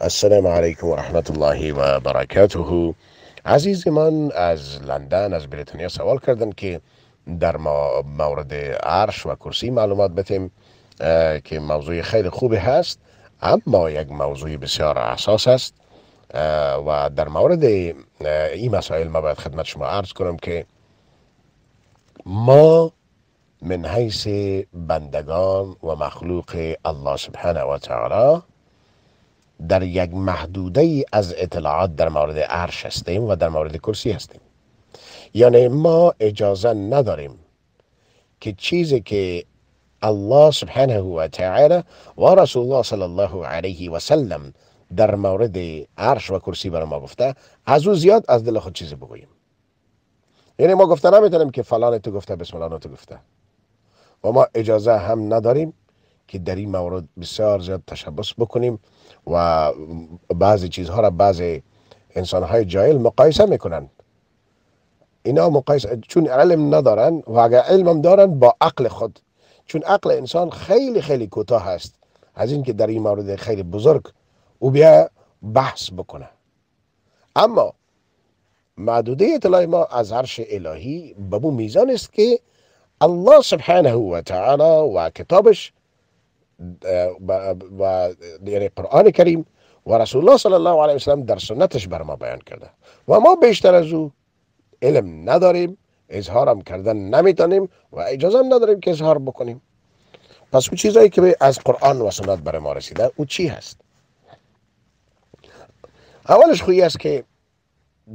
السلام علیکم و رحمت الله و برکاته عزیز من از لندن از بریتانیا سوال کردن که در مورد عرش و کرسی معلومات بتیم که موضوع خیلی خوبی هست اما یک موضوع بسیار اساس است و در مورد این مسائل ما باید خدمت شما عرض کنم که ما من حیث بندگان و مخلوق الله سبحانه و تعالی در یک محدوده ای از اطلاعات در مورد عرش هستیم و در مورد کرسی هستیم یعنی ما اجازه نداریم که چیزی که الله سبحانه و تعالی و رسول الله صلی الله علیه و سلم در مورد عرش و کرسی برای ما گفته از او زیاد از دل خود چیزی بگوییم یعنی ما گفته نمیتونیم که فلان تو گفته بسم الله تو گفته و ما اجازه هم نداریم که در این مورد بسیار زیاد تشبس بکنیم و بعضی چیزها را بعضی انسانهای جایل مقایسه میکنند اینا مقایسه چون علم ندارن و اگر علمم دارن با عقل خود چون عقل انسان خیلی خیلی کوتاه است از اینکه در این مورد خیلی بزرگ او بیا بحث بکنه اما معدوده اطلاع ما از عرش الهی به میزان است که الله سبحانه و تعالی و کتابش و یعنی قرآن کریم و رسول الله صلی الله علیه وسلم در سنتش بر ما بیان کرده و ما بیشتر از او علم نداریم اظهارم کردن نمیتونیم و اجازه نداریم که اظهار بکنیم پس او چیزایی که از قرآن و سنت بر ما رسیده او چی هست اولش خویی است که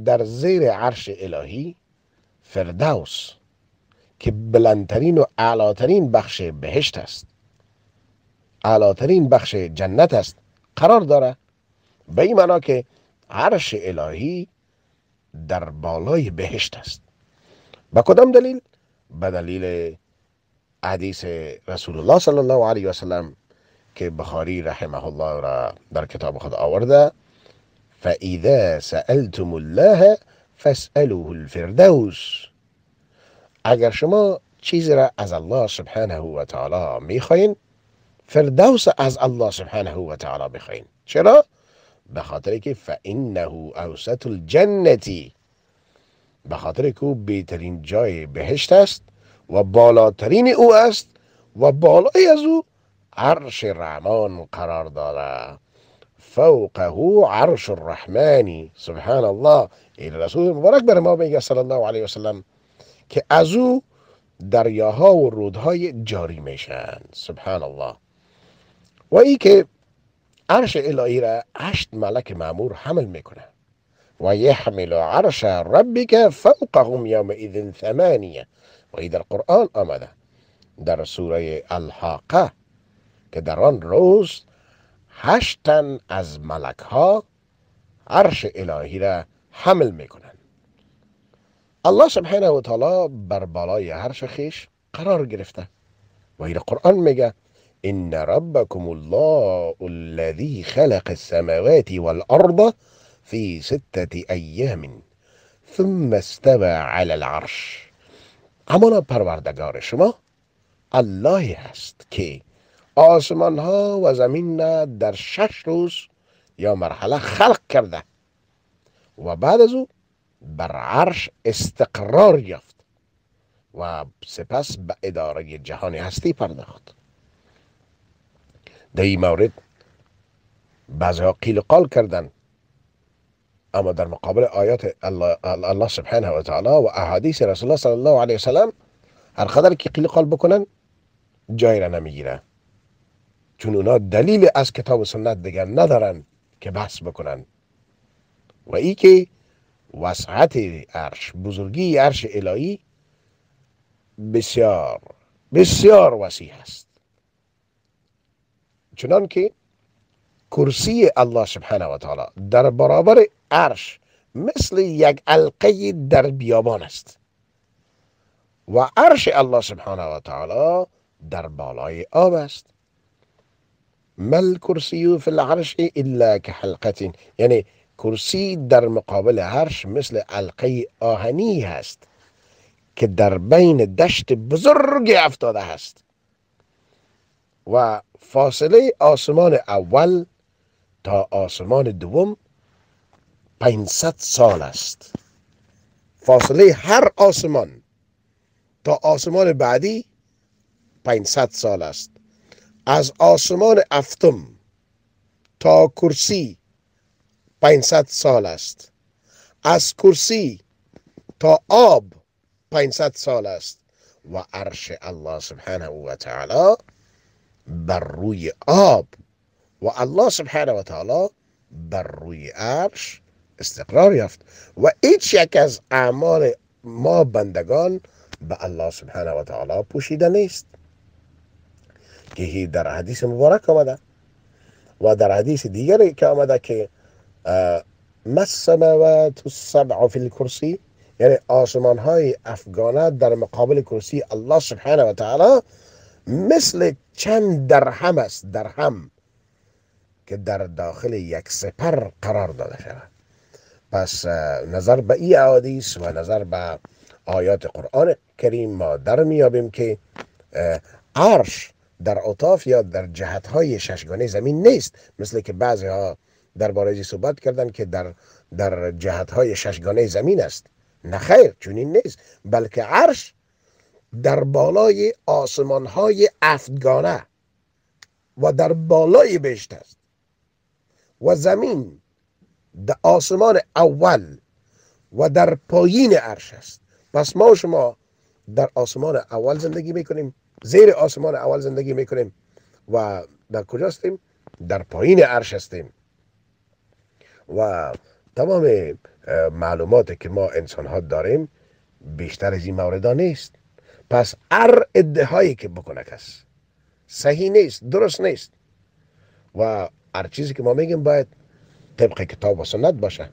در زیر عرش الهی فردوس که بلندترین و اعلاترین بخش بهشت است اعلاترین بخش جنت است قرار داره به این معنا که عرش الهی در بالای بهشت است به کدام دلیل به دلیل حدیث رسول الله صلی الله علیه و که بخاری رحمه الله را در کتاب خود آورده فاذا سالتم الله فاسالوه الفردوس اگر شما چیزی را از الله سبحانه و تعالی میخواین فردوس از الله سبحانه و تعالی بخواین چرا؟ به خاطر که فانه اوسط الجنتی به خاطر که او بهترین جای بهشت است و بالاترین او است و بالای از او عرش رحمان قرار داره فوقه عرش الرحمنی سبحان الله این رسول مبارک بر ما میگه صلی الله علیه وسلم که از او دریاها و رودهای جاری میشن سبحان الله و ای که عرش الهی را هشت ملک معمور حمل میکنه و یحمل عرش ربک فوقهم یوم اذن ثمانیه و ای در قرآن آمده در سوره الحاقه که در آن روز هشتن از ملک ها عرش الهی را حمل میکنند الله سبحانه و تعالی بر بالای عرش خیش قرار گرفته و این قرآن میگه إن ربكم الله الذي خلق السماوات والأرض في ستة أيام ثم استوى على العرش اما پروردگار شما اللهی هست که آسمان ها و زمین را در شش روز یا مرحله خلق کرده و بعد از او بر عرش استقرار یافت و سپس به اداره جهانی هستی پرداخت در این مورد ها قیل قال کردن اما در مقابل آیات الله, الله سبحانه و تعالی و احادیث رسول الله صلی الله علیه وسلم هر قدر که قیل قال بکنن جایی را نمیگیره چون اونا دلیل از کتاب و سنت دیگر ندارن که بحث بکنن و ای که وسعت عرش بزرگی عرش الهی بسیار بسیار وسیع است چنان که کرسی الله سبحانه و تعالی در برابر عرش مثل یک القی در بیابان است و عرش الله سبحانه و تعالی در بالای آب است مل کرسی فی العرش الا که یعنی کرسی در مقابل عرش مثل القی آهنی هست که در بین دشت بزرگ افتاده هست و فاصله آسمان اول تا آسمان دوم 500 سال است فاصله هر آسمان تا آسمان بعدی 500 سال است از آسمان افتم تا کرسی 500 سال است از کرسی تا آب 500 سال است و عرش الله سبحانه و تعالی بر روی آب و الله سبحانه و تعالی بر روی عرش استقرار یافت و هیچ یک از اعمال ما بندگان به الله سبحانه و تعالی پوشیده نیست که در حدیث مبارک آمده و در حدیث دیگری که آمده که مسموات السبع فی الکرسی یعنی آسمان های افغانه در مقابل کرسی الله سبحانه و تعالی مثل چند درهم است درهم که در داخل یک سپر قرار داده شود پس نظر به ای عادیس و نظر به آیات قرآن کریم ما در میابیم که عرش در اطاف یا در جهت های ششگانه زمین نیست مثل که بعضی ها درباره صحبت کردن که در در جهت های ششگانه زمین است نخیر خیر چون این نیست بلکه عرش در بالای آسمان های و در بالای بهشت است و زمین در آسمان اول و در پایین عرش است پس ما و شما در آسمان اول زندگی میکنیم زیر آسمان اول زندگی میکنیم و در کجا هستیم در پایین عرش هستیم و تمام معلومات که ما انسان ها داریم بیشتر از این مورد نیست پس هر ادعایی که بکنک کس صحیح نیست درست نیست و هر چیزی که ما میگیم باید طبق کتاب و سنت باشه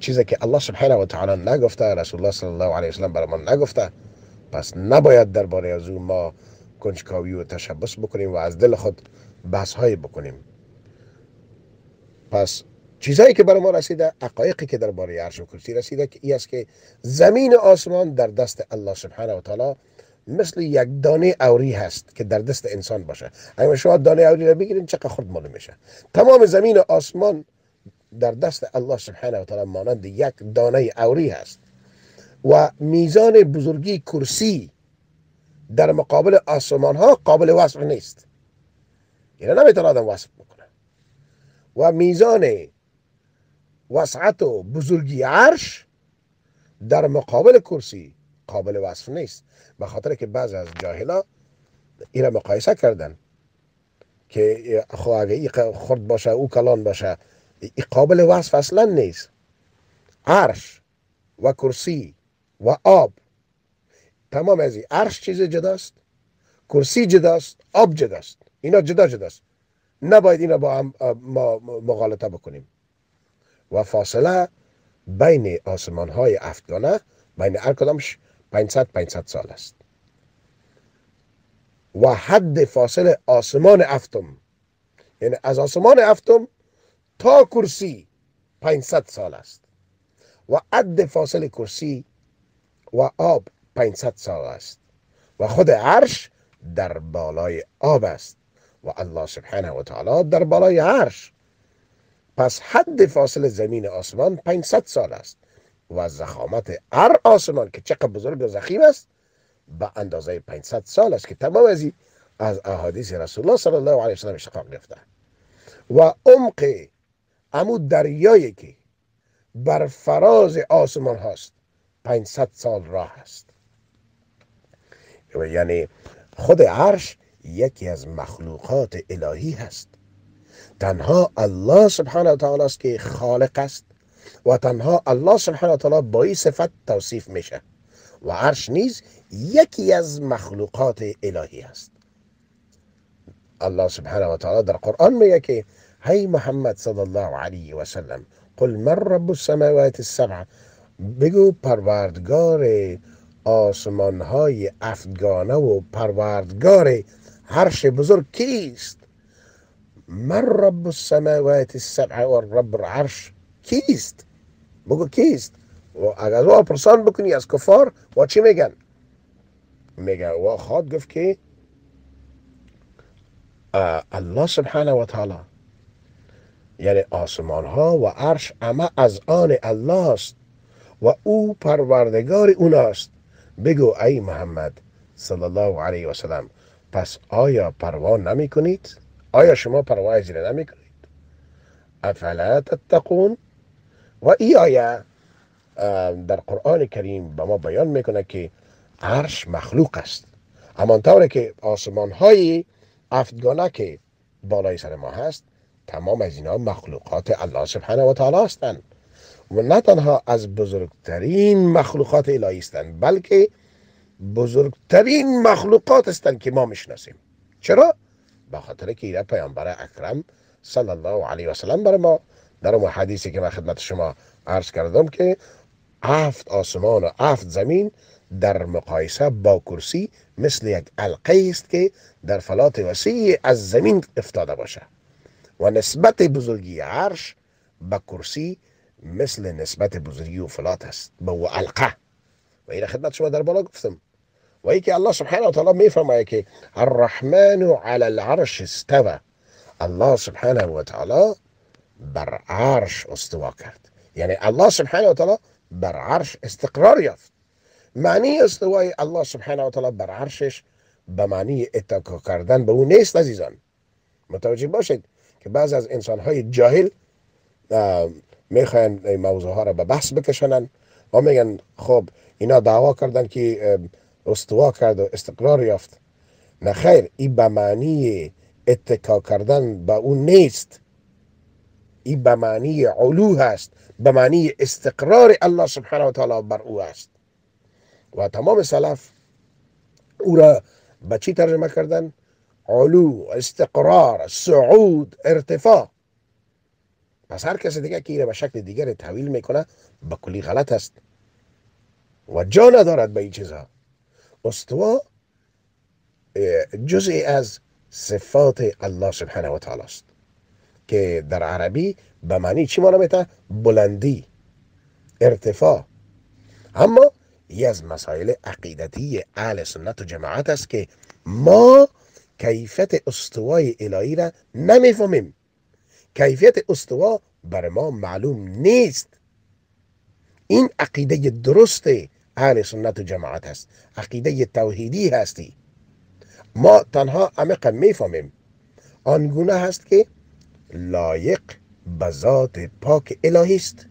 چیزی که الله سبحانه و تعالی نگفته رسول الله صلی الله علیه وسلم برای ما نگفته پس نباید درباره از او ما کنجکاوی و تشبس بکنیم و از دل خود بحث های بکنیم پس چیزایی که برای ما رسیده حقایقی که درباره عرش و کرسی رسیده که ای که زمین آسمان در دست الله سبحانه و تعالی مثل یک دانه اوری هست که در دست انسان باشه اگر شما دانه اوری را بگیرین چقدر خود مال میشه تمام زمین آسمان در دست الله سبحانه و تعالی مانند یک دانه اوری هست و میزان بزرگی کرسی در مقابل آسمان ها قابل وصف نیست یعنی نمیتونه آدم وصف بکنه و میزان وسعت و بزرگی عرش در مقابل کرسی قابل وصف نیست به خاطر که بعض از جاهلا ایره مقایسه کردن که خو اگه ای خرد باشه او کلان باشه ای قابل وصف اصلا نیست عرش و کرسی و آب تمام از این عرش چیز جداست کرسی جداست آب جداست اینا جدا جداست نباید اینا با هم مغالطه بکنیم و فاصله بین آسمان های افتانه بین هر کدامش 500 500 سال است و حد فاصل آسمان افتم یعنی از آسمان افتم تا کرسی 500 سال است و حد فاصل کرسی و آب 500 سال است و خود عرش در بالای آب است و الله سبحانه و تعالی در بالای عرش پس حد فاصل زمین آسمان 500 سال است و زخامت هر آسمان که چقدر بزرگ و زخیم است به اندازه 500 سال است که تمام از از احادیث رسول الله صلی الله علیه و اشتقاق گرفته و عمق امو دریایی که بر فراز آسمان هاست 500 سال راه است یعنی خود عرش یکی از مخلوقات الهی هست تنها الله سبحانه و تعالی است که خالق است و تنها الله سبحانه و تعالی با این صفت توصیف میشه و عرش نیز یکی از مخلوقات الهی است الله سبحانه و تعالی در قرآن میگه که هی محمد صلی الله علیه و سلم قل من رب السماوات السبع بگو پروردگار آسمان های افتگانه و پروردگار عرش بزرگ کیست من رب السماوات السبع والرب العرش کیست؟ Boga کیست؟ اگر پرسان بکنی از کفار و چی میگن میگه و خواد گفت که الله سبحانه و تعالی یعنی آسمان ها و عرش اما از آن الله است و او پروردگار است بگو ای محمد صلی الله علیه و سلم پس آیا پروا نمی کنید؟ آیا شما پرواز نمی کنید افلا تتقون و ای آیا در قرآن کریم به ما بیان میکنه که عرش مخلوق است همانطور که آسمان های افتگانه که بالای سر ما هست تمام از اینا مخلوقات الله سبحانه و تعالی هستند و نه تنها از بزرگترین مخلوقات الهی هستند بلکه بزرگترین مخلوقات هستند که ما میشناسیم چرا به خاطر که ایره پیامبر اکرم صلی الله علیه و سلم بر ما در اون حدیثی که من خدمت شما عرض کردم که هفت آسمان و هفت زمین در مقایسه با کرسی مثل یک علقه است که در فلات وسیع از زمین افتاده باشه و نسبت بزرگی عرش به کرسی مثل نسبت بزرگی و فلات است به علقه و این خدمت شما در بالا گفتم و که الله سبحانه و تعالی میفرمایه که الرحمن علی العرش استوی الله سبحانه و تعالی بر عرش استوا کرد یعنی الله سبحانه و تعالی بر عرش استقرار یافت معنی استوای الله سبحانه و تعالی بر عرشش به معنی اتکا کردن به او نیست عزیزان متوجه باشید که بعض از انسان های جاهل میخواین موضوع ها را به بحث بکشنن و میگن خب اینا دعوا کردن که استوا کرد و استقرار یافت نه خیر این به معنی اتکا کردن به اون نیست ای به معنی علو هست به معنی استقرار الله سبحانه و تعالی بر او است و تمام سلف او را به چی ترجمه کردن علو استقرار سعود ارتفاع پس هر کسی دیگه که به شکل دیگر تحویل میکنه به کلی غلط است و جا ندارد به این چیزها استوا جزئی از صفات الله سبحانه و تعالی است که در عربی به معنی چی مانا بلندی ارتفاع اما یه از مسائل عقیدتی اهل سنت و جماعت است که ما کیفیت استوای الهی را نمیفهمیم کیفیت استوا بر ما معلوم نیست این عقیده درسته اهل سنت و جماعت هست عقیده توحیدی هستی ما تنها عمقا میفهمیم آنگونه هست که لایق به ذات پاک الهی است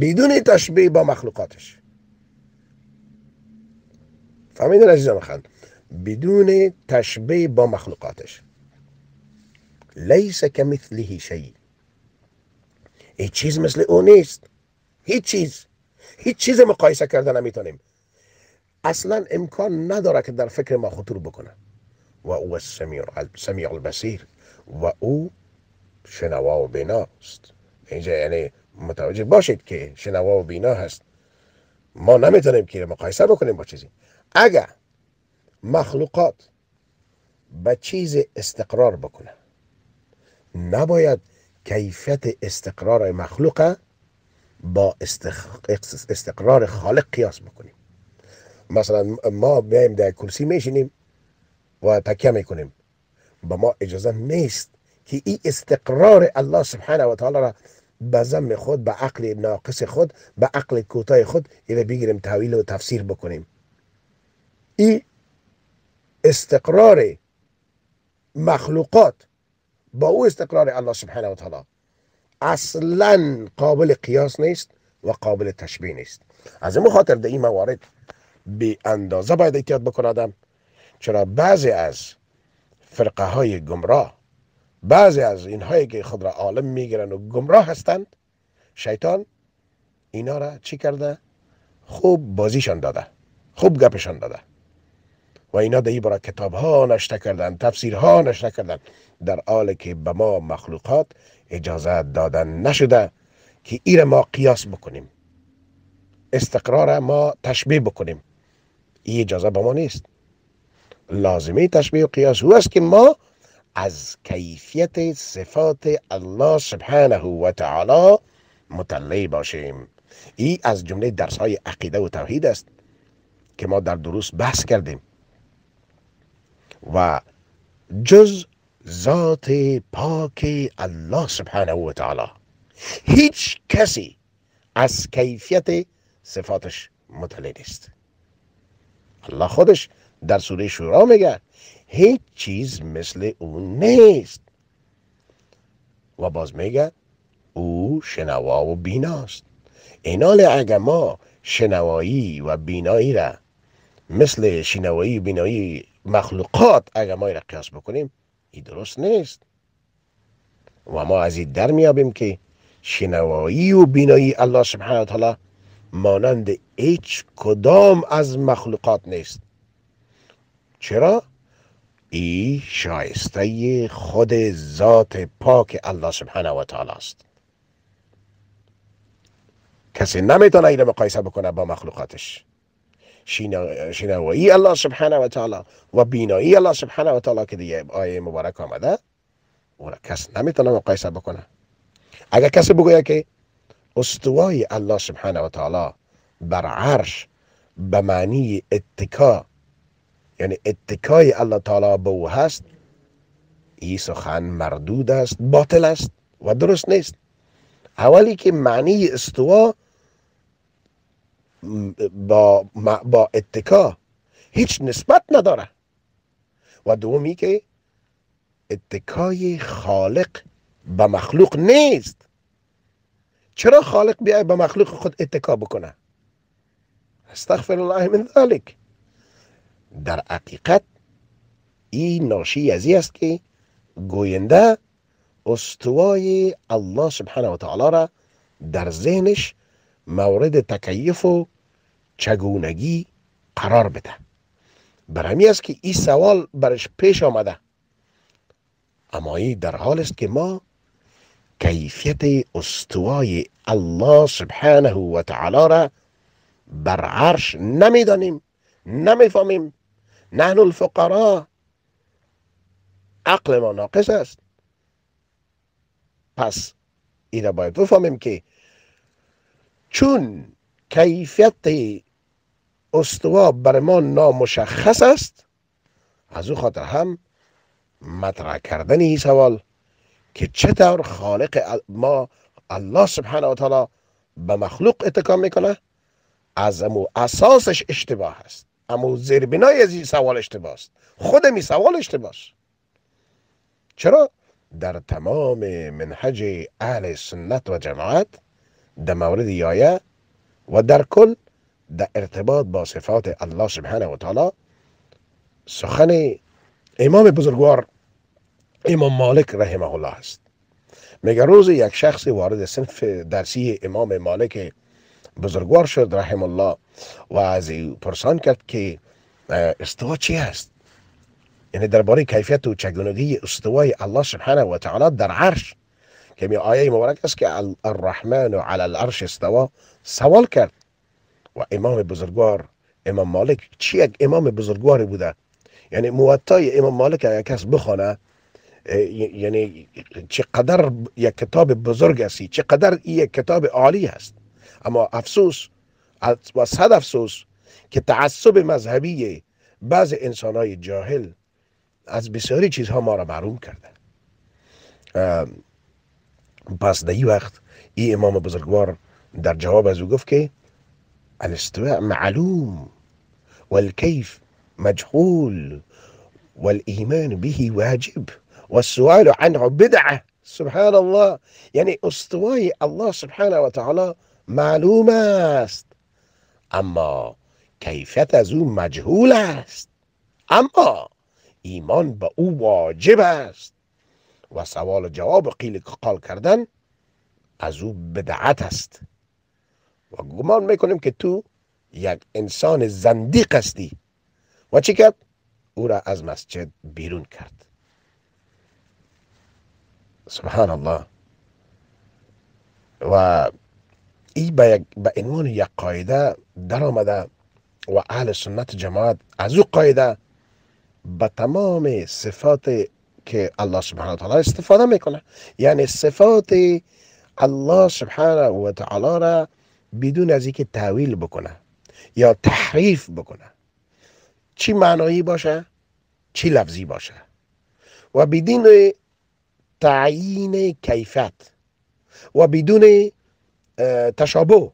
بدون تشبیه با مخلوقاتش فهمیدن عزیزان خند بدون تشبیه با مخلوقاتش لیس که مثله شی هیچ چیز مثل او نیست هیچ چیز هیچ چیز مقایسه کرده نمیتونیم اصلا امکان نداره که در فکر ما خطور بکنه و او سمیع البسیر و او شنوا و بیناست اینجا یعنی متوجه باشید که شنوا و بینا هست ما نمیتونیم که مقایسه بکنیم با چیزی اگر مخلوقات به چیز استقرار بکنه نباید کیفیت استقرار مخلوقه با استقرار خالق قیاس بکنیم مثلا ما بیایم در کرسی میشینیم و تکیه میکنیم با ما اجازه نیست که این استقرار الله سبحانه و تعالی را به زم خود به عقل ناقص خود به عقل کوتاه خود اینو بگیریم تحویل و تفسیر بکنیم این استقرار مخلوقات با او استقرار الله سبحانه و تعالی اصلا قابل قیاس نیست و قابل تشبیه نیست از این خاطر در این موارد به اندازه باید احتیاط بکنادم چرا بعضی از فرقه های گمراه بعضی از اینهایی که خود را عالم میگیرن و گمراه هستند شیطان اینا را چی کرده خوب بازیشان داده خوب گپشان داده و اینا در این برای کتاب ها نشته کردن تفسیر ها نشته کردن در حالی که به ما مخلوقات اجازه دادن نشده که ایره ما قیاس بکنیم استقرار ما تشبیه بکنیم این اجازه با ما نیست لازمه تشبیه و قیاس او است که ما از کیفیت صفات الله سبحانه و تعالی مطلع باشیم ای از جمله درس های عقیده و توحید است که ما در دروس بحث کردیم و جز ذات پاک الله سبحانه و تعالی هیچ کسی از کیفیت صفاتش مطلع نیست الله خودش در سوره شورا میگه هیچ چیز مثل او نیست و باز میگه او شنوا و بیناست اینال اگه ما شنوایی و بینایی را مثل شنوایی و بینایی مخلوقات اگر ما را قیاس بکنیم این درست نیست و ما از این در میابیم که شنوایی و بینایی الله سبحانه و مانند هیچ کدام از مخلوقات نیست چرا؟ ای شایسته خود ذات پاک الله سبحانه و تعالی است کسی نمیتونه این مقایسه بکنه با مخلوقاتش شنوایی الله سبحانه و تعالی و بینایی الله سبحانه و تعالی که دیگه آیه مبارک آمده اون کس نمیتونه مقایسه بکنه اگر کسی بگوید که استوای الله سبحانه و تعالی بر عرش به معنی اتکا یعنی اتکای الله تعالی به او هست این سخن مردود است باطل است و درست نیست اولی که معنی استوا با, با اتکا هیچ نسبت نداره و دومی که اتکای خالق به مخلوق نیست چرا خالق بیای به مخلوق خود اتکا بکنه استغفر الله من ذلک در حقیقت این ناشی از است که گوینده استوای الله سبحانه و تعالی را در ذهنش مورد تکیف و چگونگی قرار بده برمی است که این سوال برش پیش آمده اما ای در حال است که ما کیفیت استوای الله سبحانه و تعالی را بر عرش نمیدانیم نمیفهمیم نحن الفقراء عقل ما ناقص است پس این باید بفهمیم که چون کیفیت استوا بر ما نامشخص است از او خاطر هم مطرح کردن این سوال که چطور خالق ما الله سبحانه و تعالی به مخلوق اتکا میکنه از امو اساسش اشتباه است اما زیربنای از این سوال اشتباه است خود می سوال اشتباه است چرا در تمام منهج اهل سنت و جماعت در مورد یایه و در کل در ارتباط با صفات الله سبحانه و تعالی سخن امام بزرگوار امام مالک رحمه الله است میگه روز یک شخص وارد صنف درسی امام مالک بزرگوار شد رحم الله و از پرسان کرد که استوا چی است یعنی درباره کیفیت و چگونگی استوای الله سبحانه و تعالی در عرش که می آیه مبارک است که الرحمن و علی العرش استوا سوال کرد و امام بزرگوار امام مالک چی یک امام بزرگواری بوده یعنی موطای امام مالک اگر کس بخونه یعنی چقدر یک کتاب بزرگ هستی چقدر این یک کتاب عالی هست اما افسوس و صد افسوس که تعصب مذهبی بعض انسان جاهل از بسیاری چیزها ما را معروم کرده دی وقت ای امام بزرگوار در جواب از او گفت که الاستواء معلوم والكيف مجهول والإيمان به واجب والسؤال عنه بدعة سبحان الله يعني استوای الله سبحانه و تعالی معلوم است اما کیفیت از او مجهول است اما ایمان به او واجب است و سوال و جواب قیل قال کردن از او بدعت است و گمان میکنیم که تو یک انسان زندیق هستی و چی کرد؟ او را از مسجد بیرون کرد سبحان الله و ای به عنوان یک قاعده در آمده و اهل سنت جماعت از او قاعده به تمام صفات که الله سبحانه و تعالی استفاده میکنه یعنی صفات الله سبحانه و تعالی را بدون از اینکه تعویل بکنه یا تحریف بکنه چی معنایی باشه چی لفظی باشه و بدون تعیین کیفیت و بدون تشابه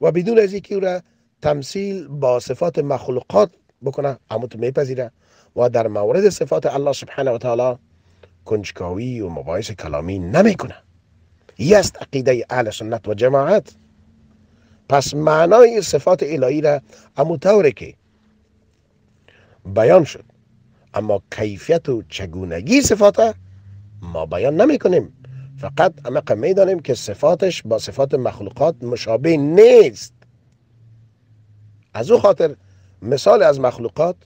و بدون از اینکه را تمثیل با صفات مخلوقات بکنه اما تو میپذیره و در مورد صفات الله سبحانه و تعالی کنجکاوی و مباحث کلامی نمیکنه یه است عقیده اهل سنت و جماعت پس معنای صفات الهی را امو که بیان شد اما کیفیت و چگونگی صفات ما بیان نمی کنیم فقط عمق می دانیم که صفاتش با صفات مخلوقات مشابه نیست از او خاطر مثال از مخلوقات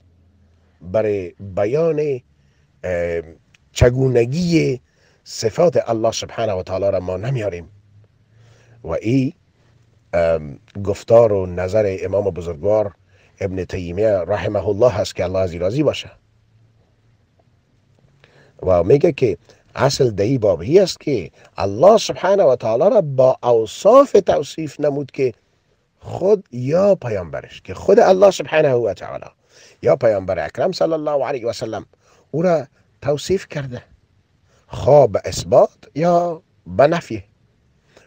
برای بیان چگونگی صفات الله سبحانه و تعالی را ما نمیاریم و این گفتار و نظر امام بزرگوار ابن تیمیه رحمه الله هست که الله از راضی باشه و میگه که اصل دهی بابی است که الله سبحانه و تعالی را با اوصاف توصیف نمود که خود یا پیامبرش که خود الله سبحانه و تعالی یا پیامبر اکرم صلی الله علیه و سلم او را توصیف کرده خواب اثبات یا به نفی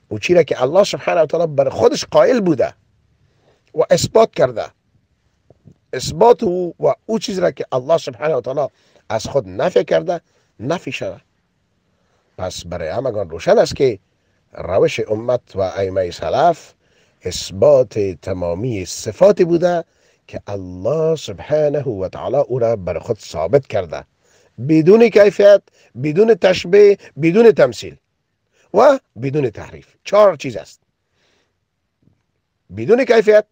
او چی را که الله سبحانه و تعالی بر خودش قائل بوده و اثبات کرده اثبات او و او چیز را که الله سبحانه و تعالی از خود نفی کرده نفی شده پس برای همگان روشن است که روش امت و ائمه سلف اثبات تمامی صفاتی بوده که الله سبحانه و تعالی او را بر خود ثابت کرده بدون کیفیت بدون تشبیه بدون تمثیل و بدون تحریف چهار چیز است بدون کیفیت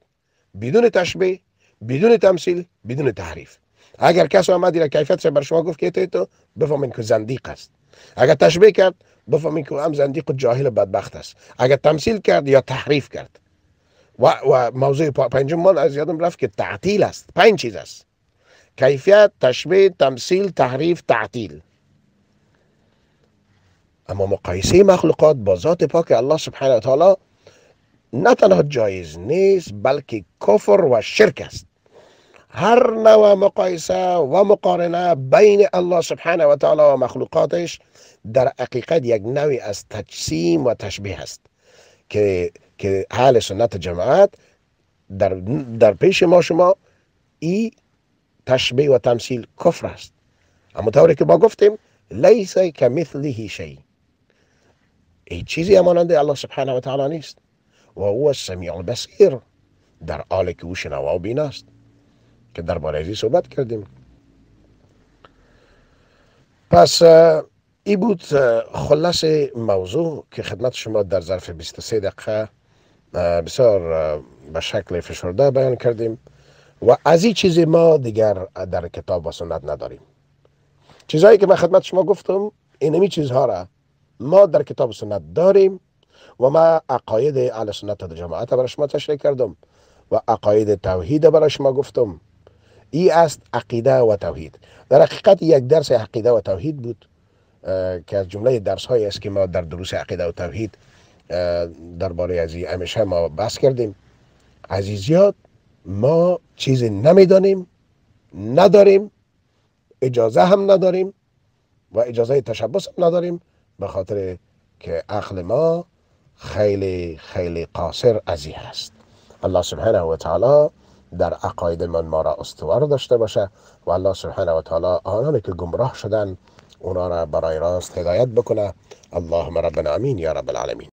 بدون تشبیه بدون تمثیل بدون تحریف اگر کس آمدی را کیفیت بر شما گفت که تو بفهمین که زندیق است اگر تشبیه کرد بفهمین که هم زندیق و جاهل و بدبخت است اگر تمثیل کرد یا تحریف کرد و, و موضوع پنجم از یادم رفت که تعطیل است پنج چیز است کیفیت تشبیه تمثیل تحریف تعطیل اما مقایسه مخلوقات با ذات پاک الله سبحانه و تعالی نه تنها جایز نیست بلکه کفر و شرک است هر نوع مقایسه و مقارنه بین الله سبحانه و تعالی و مخلوقاتش در حقیقت یک نوعی از تجسیم و تشبیه است که که حال سنت جماعت در, در پیش ما شما ای تشبیه و تمثیل کفر است اما طوری که ما گفتیم لیس کمثله شی ای چیزی امانند الله سبحانه و تعالی نیست و او سمیع البصیر در حالی که او شنوا و است که درباره این صحبت کردیم پس ای بود خلاص موضوع که خدمت شما در ظرف 23 دقیقه بسیار به شکل فشرده بیان کردیم و از این چیزی ما دیگر در کتاب و سنت نداریم چیزهایی که من خدمت شما گفتم اینمی چیزها را ما در کتاب و سنت داریم و ما عقاید اهل سنت در جماعت برای شما تشریح کردم و عقاید توحید برای شما گفتم ای است عقیده و توحید در حقیقت یک درس عقیده و توحید بود که از جمله درس هایی است که ما در دروس عقیده و توحید درباره از این همیشه ما بس کردیم عزیزیات ما چیزی نمیدانیم نداریم اجازه هم نداریم و اجازه تشبس هم نداریم به خاطر که عقل ما خیلی خیلی قاصر از این هست الله سبحانه و تعالی در عقاید من ما را استوار داشته باشه و الله سبحانه و تعالی آنانی که گمراه شدن اونا را برای راست هدایت بکنه اللهم ربنا امین یا رب العالمین